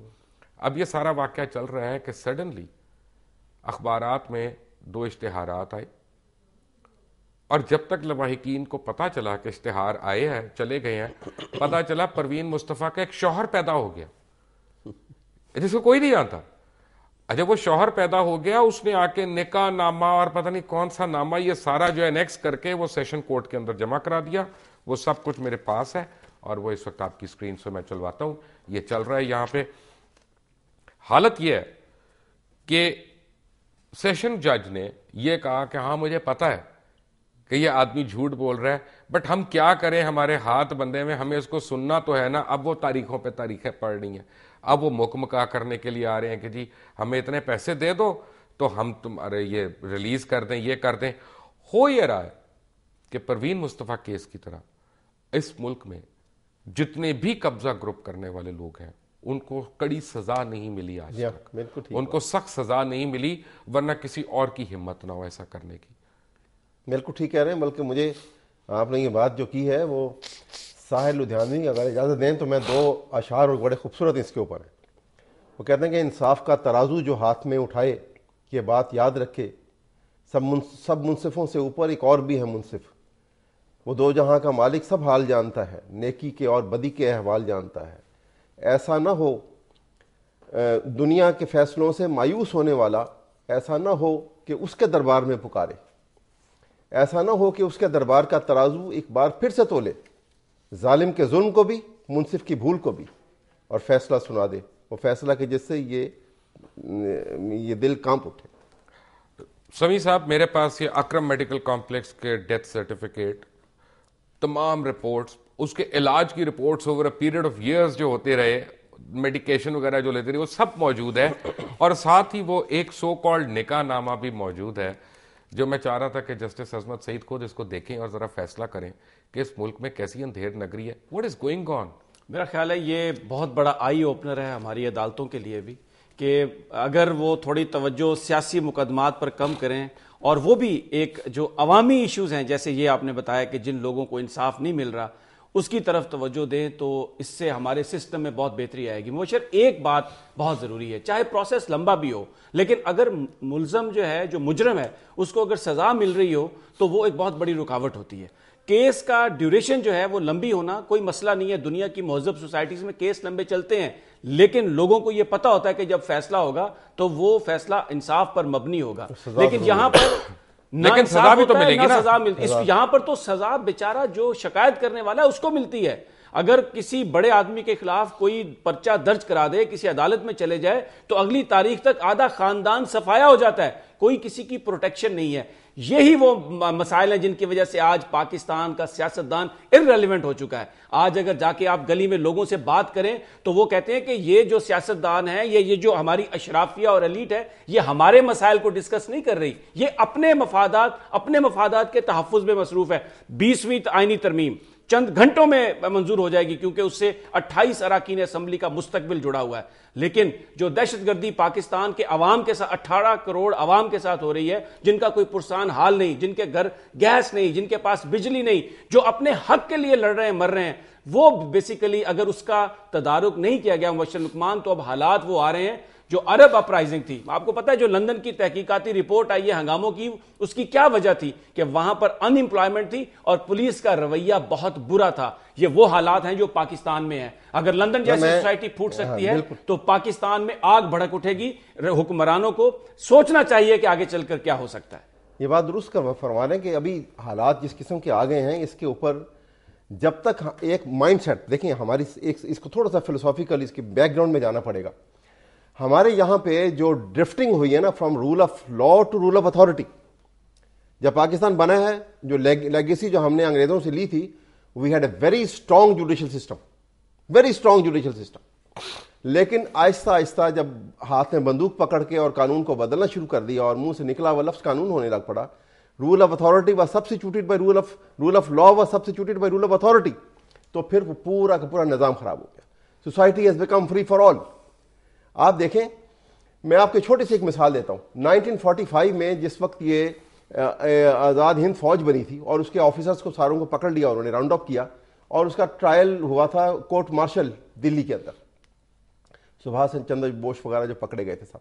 S1: अब यह सारा वाक़ चल रहा है कि सडनली अखबार में दो इश्तहार आए और जब तक लवाहिकीन को पता चला कि इश्तहार आए हैं चले गए हैं पता चला परवीन मुस्तफ़ा का एक शौहर पैदा हो गया जिसको कोई नहीं जानता अच्छा वो शौहर पैदा हो गया उसने आके निका नामा और पता नहीं कौन सा नामा ये सारा जो एनेक्स करके वो सेशन कोर्ट के अंदर जमा करा दिया वो सब कुछ मेरे पास है और वो इस वक्त आपकी स्क्रीन से मैं चलवाता हूं ये चल रहा है यहां पे हालत ये है कि सेशन जज ने ये कहा कि हाँ मुझे पता है कि ये आदमी झूठ बोल रहा है बट हम क्या करें हमारे हाथ बंदे में हमें इसको सुनना तो है ना अब वो तारीखों पे तारीखें पड़ रही हैं अब वो मुकमका करने के लिए आ रहे हैं कि जी हमें इतने पैसे दे दो तो हम तुम्हारे ये रिलीज कर दें ये कर दें हो ये रहा है कि परवीन मुस्तफ़ा केस की तरह इस मुल्क में जितने भी कब्जा ग्रुप करने वाले लोग हैं उनको कड़ी सजा नहीं मिली आज हाँ, तक उनको सख्त सजा नहीं मिली वरना किसी और की हिम्मत ना हो ऐसा करने की
S3: बिल्कुल ठीक कह रहे हैं बल्कि मुझे आपने ये बात जो की है वो साहिर लुधियानवी अगर इजाज़त दें तो मैं दो अशार और बड़े खूबसूरत इसके ऊपर हैं वो कहते हैं कि इंसाफ का तराजू जो हाथ में उठाए ये बात याद रखे सब मुन सब मुनसिफ़ों से ऊपर एक और भी है मुनसिफ़ वो दो जहाँ का मालिक सब हाल जानता है नेकी के और बदी के अहवाल जानता है ऐसा ना हो दुनिया के फ़ैसलों से मायूस होने वाला ऐसा ना हो कि उसके दरबार में पुकारे ऐसा ना हो कि उसके दरबार का तराजू एक बार फिर से तोले ालिम के जुल्म को भी मुनसिफ की भूल को भी और फैसला सुना दे वो फैसला कि जिससे ये ये दिल कांप उठे
S1: समी साहब मेरे पास ये अक्रम मेडिकल कॉम्प्लेक्स के डेथ सर्टिफिकेट तमाम रिपोर्ट्स उसके इलाज की reports over a period of years जो होते रहे मेडिकेशन वगैरह जो लेते रहे वो सब मौजूद है और साथ ही वो एक सो कॉल्ड निका नामा भी मौजूद है जो मैं चाह रहा था कि जस्टिस अजमत सईद खुद इसको देखें और ज़रा फैसला करें कि इस मुल्क में कैसी अंधेर नगरी है वट इज़ गोइंग ऑन मेरा ख्याल है ये बहुत बड़ा आई ओपनर है हमारी अदालतों के लिए भी
S4: कि अगर वो थोड़ी तवज्जो सियासी मुकदमात पर कम करें और वो भी एक जो अवामी इश्यूज़ हैं जैसे ये आपने बताया कि जिन लोगों को इंसाफ नहीं मिल रहा उसकी तरफ तवज्जो दें तो इससे हमारे सिस्टम में बहुत बेहतरी आएगी मुशर एक बात बहुत ज़रूरी है चाहे प्रोसेस लंबा भी हो लेकिन अगर मुलजम जो है जो मुजरम है उसको अगर सज़ा मिल रही हो तो वो एक बहुत बड़ी रुकावट होती है केस का ड्यूरेशन जो है वो लंबी होना कोई मसला नहीं है दुनिया की महजब सोसाइटीज में केस लंबे चलते हैं लेकिन लोगों को ये पता होता है कि जब फैसला होगा तो वो फैसला इंसाफ पर मबनी होगा तो लेकिन तो यहां पर लेकिन सजा भी तो मिलेगी ना सजा मिलती यहां पर तो सजा बेचारा जो शिकायत करने वाला है उसको मिलती है अगर किसी बड़े आदमी के खिलाफ कोई पर्चा दर्ज करा दे किसी अदालत में चले जाए तो अगली तारीख तक आधा खानदान सफाया हो जाता है कोई किसी की प्रोटेक्शन नहीं है यही वो मसाइल हैं जिनकी वजह से आज पाकिस्तान का सियासतदान इनरेलीवेंट हो चुका है आज अगर जाके आप गली में लोगों से बात करें तो वो कहते हैं कि ये जो सियासतदान है ये ये जो हमारी अशराफिया और अलीट है ये हमारे मसाइल को डिस्कस नहीं कर रही ये अपने मफादात अपने मफादात के तहफ़ में मसरूफ है बीसवीं आइनी तरमीम चंद घंटों में मंजूर हो जाएगी क्योंकि उससे 28 अरकान असम्बली का मुस्तबिल जुड़ा हुआ है लेकिन जो दहशतगर्दी पाकिस्तान के अवाम के साथ अट्ठारह करोड़ अवाम के साथ हो रही है जिनका कोई पुरसान हाल नहीं जिनके घर गैस नहीं जिनके पास बिजली नहीं जो अपने हक के लिए लड़ रहे हैं मर रहे हैं वो बेसिकली अगर उसका तदारुक नहीं किया गया मुबशर लुकमान तो अब हालात वो आ रहे हैं जो अरब अपराइजिंग थी आपको पता है जो लंदन की तहकीकाती रिपोर्ट आई है हंगामों की उसकी क्या वजह थी कि वहां पर अनएम्प्लॉयमेंट थी और पुलिस का रवैया बहुत बुरा था ये वो हालात हैं जो पाकिस्तान में है अगर लंदन तो जैसी सोसाइटी फूट हाँ, सकती है तो पाकिस्तान में आग भड़क उठेगी हुक्मरानों को सोचना चाहिए कि आगे चलकर क्या हो सकता है
S3: ये बात दुरुस्त कर फरमा रहे हैं कि अभी हालात जिस किस्म के आ गए हैं इसके ऊपर जब तक एक माइंडसेट देखिए हमारी एक इसको थोड़ा सा फिलोसॉफिकल इसके बैकग्राउंड में जाना पड़ेगा हमारे यहां पे जो ड्रिफ्टिंग हुई है ना from rule of law to rule of authority जब पाकिस्तान बना है जो लेगेसी जो हमने अंग्रेजों से ली थी we had a very strong judicial system very strong judicial system लेकिन आहिस्ता आहिस्ता जब हाथ में बंदूक पकड़ के और कानून को बदलना शुरू कर दिया और मुंह से निकला हुआ लफ्स कानून होने लग पड़ा rule of authority was substituted by rule of rule of law was substituted by rule of authority तो फिर पूरा का पूरा निज़ाम खराब हो गया society has become free for all आप देखें मैं आपको छोटी सी एक मिसाल देता हूँ 1945 में जिस वक्त ये आज़ाद हिंद फौज बनी थी और उसके ऑफिसर्स को सारों को पकड़ लिया उन्होंने राउंड अप किया और उसका ट्रायल हुआ था कोर्ट मार्शल दिल्ली के अंदर सुभाष चंद्र बोस वगैरह जो पकड़े गए थे सब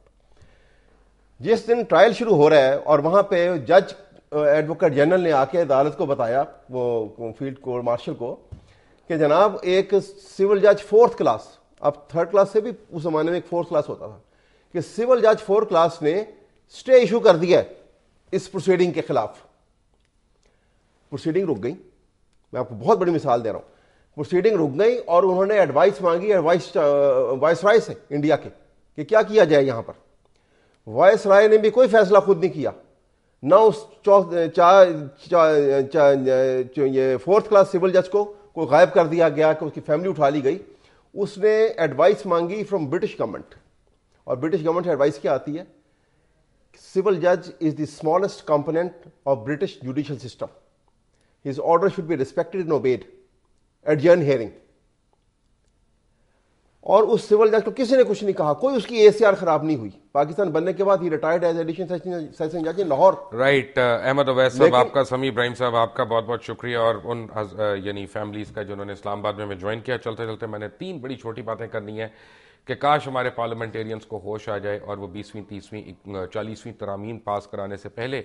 S3: जिस दिन ट्रायल शुरू हो रहा है और वहां पे जज एडवोकेट जनरल ने आके अदालत को बताया वो फील्ड कोर्ट मार्शल को कि जनाब एक सिविल जज फोर्थ क्लास अब थर्ड क्लास से भी उस जमाने में एक फोर्थ क्लास होता था कि सिविल जज फोर्थ क्लास ने स्टे इशू कर दिया इस प्रोसीडिंग के खिलाफ प्रोसीडिंग रुक गई मैं आपको बहुत बड़ी मिसाल दे रहा हूं प्रोसीडिंग रुक गई और उन्होंने एडवाइस मांगी एडवाइस वॉयस राय से इंडिया के कि क्या किया जाए यहां पर वॉयस राय ने भी कोई फैसला खुद नहीं किया ना उस ये फोर्थ क्लास सिविल जज को कोई गायब कर दिया गया कि उसकी फैमिली उठा ली गई उसने एडवाइस मांगी फ्रॉम ब्रिटिश गवर्नमेंट और ब्रिटिश गवर्नमेंट से एडवाइस क्या आती है सिविल जज is the smallest component of British judicial system his order should be respected and obeyed adjourn hearing और उस सिविल जज को किसी ने कुछ नहीं कहा कोई उसकी एसीआर खराब नहीं हुई पाकिस्तान बनने के बाद ही रिटायर्ड एज एडिशन सेशन जज इन लाहौर
S1: राइट अहमद अवैस साहब आपका समी इब्राहिम साहब आपका बहुत बहुत शुक्रिया और उन यानी फैमिलीज का जिन्होंने इस्लामाबाद में ज्वाइन किया चलते चलते मैंने तीन बड़ी छोटी बातें करनी है कि काश हमारे पार्लियामेंटेरियंस को होश आ जाए और वो बीसवीं तीसवीं चालीसवीं तरामीम पास कराने से पहले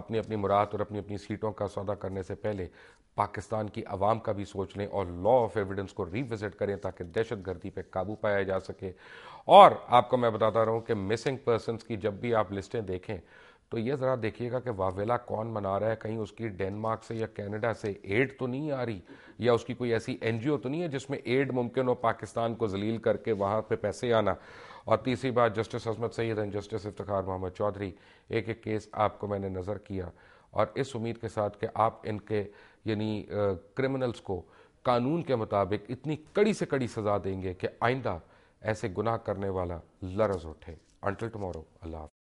S1: अपनी अपनी मुराद और अपनी अपनी सीटों का सौदा करने से पहले पाकिस्तान की आवाम का भी सोच लें और लॉ ऑफ एविडेंस को रिविजिट करें ताकि दहशत गर्दी पर काबू पाया जा सके और आपको मैं बताता रहा हूँ कि मिसिंग पर्सनस की जब भी आप लिस्टें देखें तो ये ज़रा देखिएगा कि वावेला कौन मना रहा है कहीं उसकी डेनमार्क से या कनाडा से एड तो नहीं आ रही या उसकी कोई ऐसी एन तो नहीं है जिसमें एड मुमकिन हो पाकिस्तान को जलील करके वहाँ पर पैसे आना और तीसरी बात Justice Asmat Saeed and Justice Iftikhar Mohammad Chaudhry एक एक केस आपको मैंने नज़र किया और इस उम्मीद के साथ कि आप इनके यानी क्रिमिनल्स को कानून के मुताबिक इतनी कड़ी से कड़ी सज़ा देंगे कि आइंदा ऐसे गुनाह करने वाला लरज उठे अंटल टमोरो अल्लाह